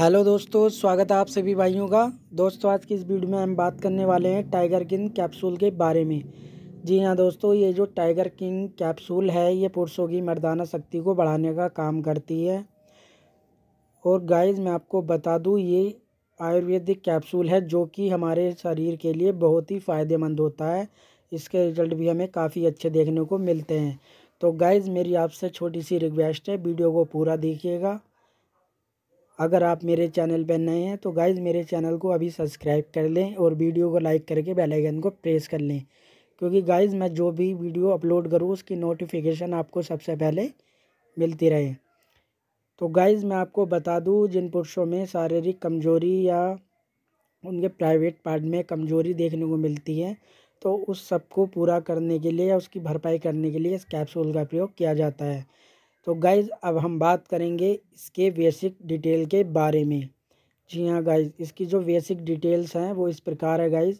hello दोस्तों स्वागत है आप सभी भाइयों का दोस्तों आज की इस वीडियो में हम बात करने वाले हैं टाइगर किंग कैप्सूल के बारे में जी हाँ दोस्तों ये जो टाइगर किंग कैप्सूल है ये पुरुषों की मर्दाना शक्ति को बढ़ाने का काम करती है और गाइस मैं आपको बता दूँ ये आयुर्वेदिक कैप्सूल है जो कि हमारे शरीर के लिए बहुत ही फ़ायदेमंद होता है इसके रिजल्ट भी हमें काफ़ी अच्छे देखने को मिलते हैं तो गाइज़ मेरी आपसे छोटी सी रिक्वेस्ट है वीडियो को पूरा देखिएगा अगर आप मेरे चैनल पर नए हैं तो गाइज़ मेरे चैनल को अभी सब्सक्राइब कर लें और वीडियो को लाइक करके बेल आइकन को प्रेस कर लें क्योंकि गाइज़ मैं जो भी वीडियो अपलोड करूँ उसकी नोटिफिकेशन आपको सबसे पहले मिलती रहे तो गाइज़ मैं आपको बता दूँ जिन पुरुषों में शारीरिक कमजोरी या उनके प्राइवेट पार्ट में कमजोरी देखने को मिलती है तो उस सबको पूरा करने के लिए या उसकी भरपाई करने के लिए इस कैप्सूल का प्रयोग किया जाता है तो गाइज़ अब हम बात करेंगे इसके बेसिक डिटेल के बारे में जी हाँ गाइज़ इसकी जो बेसिक डिटेल्स हैं वो इस प्रकार है गाइज़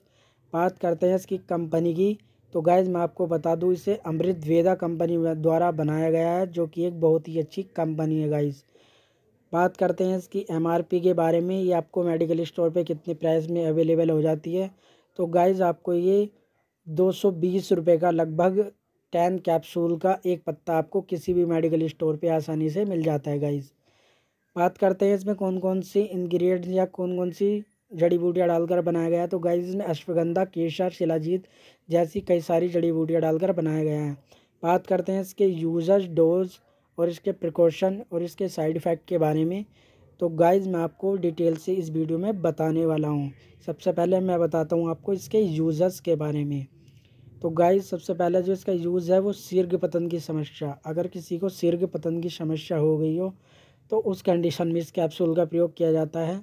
बात करते हैं इसकी कंपनी की तो गाइज़ मैं आपको बता दूँ इसे अमृत वेदा कंपनी द्वारा बनाया गया है जो कि एक बहुत ही अच्छी कंपनी है गाइज़ बात करते हैं इसकी एम के बारे में ये आपको मेडिकल स्टोर पर कितने प्राइस में अवेलेबल हो जाती है तो गाइज़ आपको ये दो सौ बीस रुपये का लगभग टेन कैप्सूल का एक पत्ता आपको किसी भी मेडिकल स्टोर पे आसानी से मिल जाता है गाइस बात करते हैं इसमें कौन कौन सी इन्ग्रीडियंट या कौन कौन सी जड़ी बूटियाँ डालकर बनाया गया है तो गाइस इसमें अश्वगंधा केसर शिलाजीत जैसी कई सारी जड़ी बूटियाँ डालकर बनाया गया है बात करते हैं इसके यूजर्स डोज और इसके प्रिकॉशन और इसके साइड इफ़ेक्ट के बारे में तो गाइज मैं आपको डिटेल से इस वीडियो में बताने वाला हूँ सबसे पहले मैं बताता हूँ आपको इसके यूज़र्स के बारे में तो गाइस सबसे पहला जो इसका यूज़ है वो सिर्ग पतन की समस्या अगर किसी को सिर्ग पतन की समस्या हो गई हो तो उस कंडीशन में इस कैप्सूल का प्रयोग किया जाता है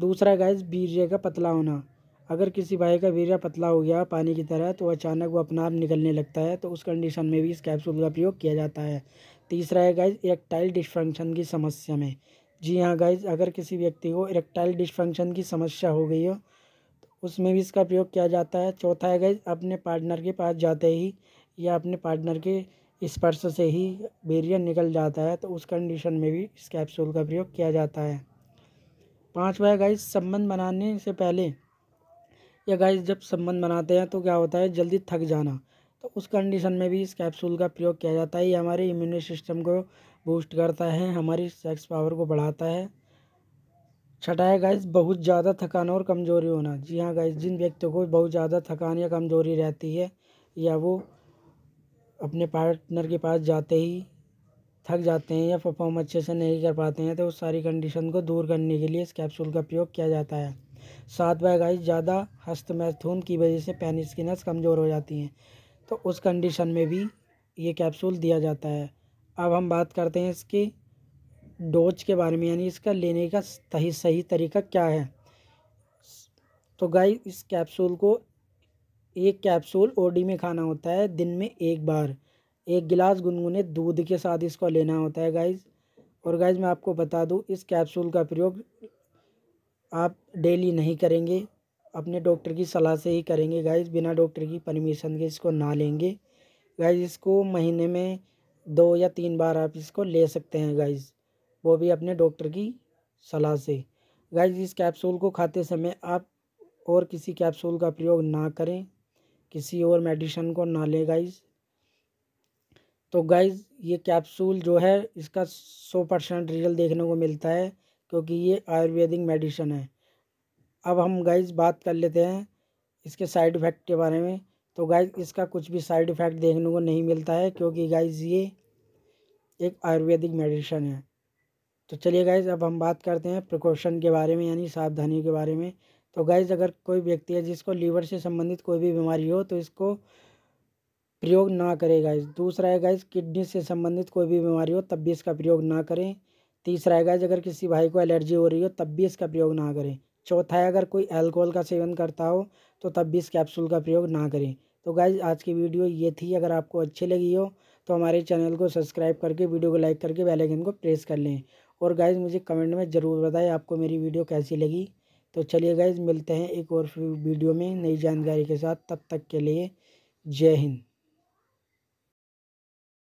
दूसरा गाइस बीर्य का पतला होना अगर किसी भाई का बीजा पतला हो गया पानी की तरह तो अचानक वो अपना आप निकलने लगता है तो उस कंडीशन में भी इस कैप्सूल का प्रयोग किया जाता है तीसरा है गाइज इरेक्टाइल डिस्फंक्शन की समस्या में जी हाँ गाइज अगर किसी व्यक्ति को इरेक्टाइल डिस्फंक्शन की समस्या हो गई हो उसमें भी इसका प्रयोग किया जाता है चौथा है गैस अपने पार्टनर के पास जाते ही या अपने पार्टनर के स्पर्श से ही बेरियर निकल जाता है तो उस कंडीशन में भी इस कैप्सूल का प्रयोग किया जाता है पाँचवा है गाइस संबंध बनाने से पहले या गाइस जब संबंध बनाते हैं तो क्या होता है जल्दी थक जाना तो उस कंडीशन में भी इस कैप्सूल का प्रयोग किया जाता है ये हमारे इम्यूनिटी सिस्टम को बूस्ट करता है हमारी सेक्स पावर को बढ़ाता है छठा है गाइज बहुत ज़्यादा थकान और कमज़ोरी होना जी हाँ गाइज जिन व्यक्तियों को बहुत ज़्यादा थकान या कमज़ोरी रहती है या वो अपने पार्टनर के पास जाते ही थक जाते हैं या परफॉर्म अच्छे से नहीं कर पाते हैं तो उस सारी कंडीशन को दूर करने के लिए इस कैप्सूल का उपयोग किया जाता है सातवा गाइस ज़्यादा हस्त मैथून की वजह से पैनी स्किनस कमज़ोर हो जाती हैं तो उस कंडीशन में भी ये कैप्सूल दिया जाता है अब हम बात करते हैं इसकी डोज के बारे में यानी इसका लेने का सही सही तरीका क्या है तो गाय इस कैप्सूल को एक कैप्सूल ओडी में खाना होता है दिन में एक बार एक गिलास गुनगुने दूध के साथ इसको लेना होता है गाइज और गाइज मैं आपको बता दूं इस कैप्सूल का प्रयोग आप डेली नहीं करेंगे अपने डॉक्टर की सलाह से ही करेंगे गाइज बिना डॉक्टर की परमिशन के इसको ना लेंगे गाइज इसको महीने में दो या तीन बार आप इसको ले सकते हैं गाइज़ वो भी अपने डॉक्टर की सलाह से गाइज इस कैप्सूल को खाते समय आप और किसी कैप्सूल का प्रयोग ना करें किसी और मेडिसन को ना लें गाइज तो गाइज ये कैप्सूल जो है इसका सौ परसेंट रिजल्ट देखने को मिलता है क्योंकि ये आयुर्वेदिक मेडिसन है अब हम गाइज बात कर लेते हैं इसके साइड इफ़ेक्ट के बारे में तो गाइज इसका कुछ भी साइड इफ़ेक्ट देखने को नहीं मिलता है क्योंकि गाइज ये एक आयुर्वेदिक मेडिसन है तो चलिए गाइज अब हम बात करते हैं प्रिकॉशन के बारे में यानी सावधानियों के बारे में तो गाइज अगर कोई व्यक्ति है जिसको लीवर से संबंधित कोई भी बीमारी हो तो इसको प्रयोग ना करें गाइज दूसरा है गाइज किडनी से संबंधित कोई भी बीमारी हो तब भी इसका प्रयोग ना करें तीसरा है गाइज अगर किसी भाई को एलर्जी हो रही हो तब भी इसका प्रयोग ना करें चौथा है अगर कोई अल्कोहल का सेवन करता हो तो तब भी इस कैप्सूल का प्रयोग ना करें तो गाइज आज की वीडियो ये थी अगर आपको अच्छी लगी हो तो हमारे चैनल को सब्सक्राइब करके वीडियो को लाइक करके बेल आइकन को प्रेस कर लें और गाइज मुझे कमेंट में ज़रूर बताएं आपको मेरी वीडियो कैसी लगी तो चलिए गाइज मिलते हैं एक और वीडियो में नई जानकारी के साथ तब तक के लिए जय हिंद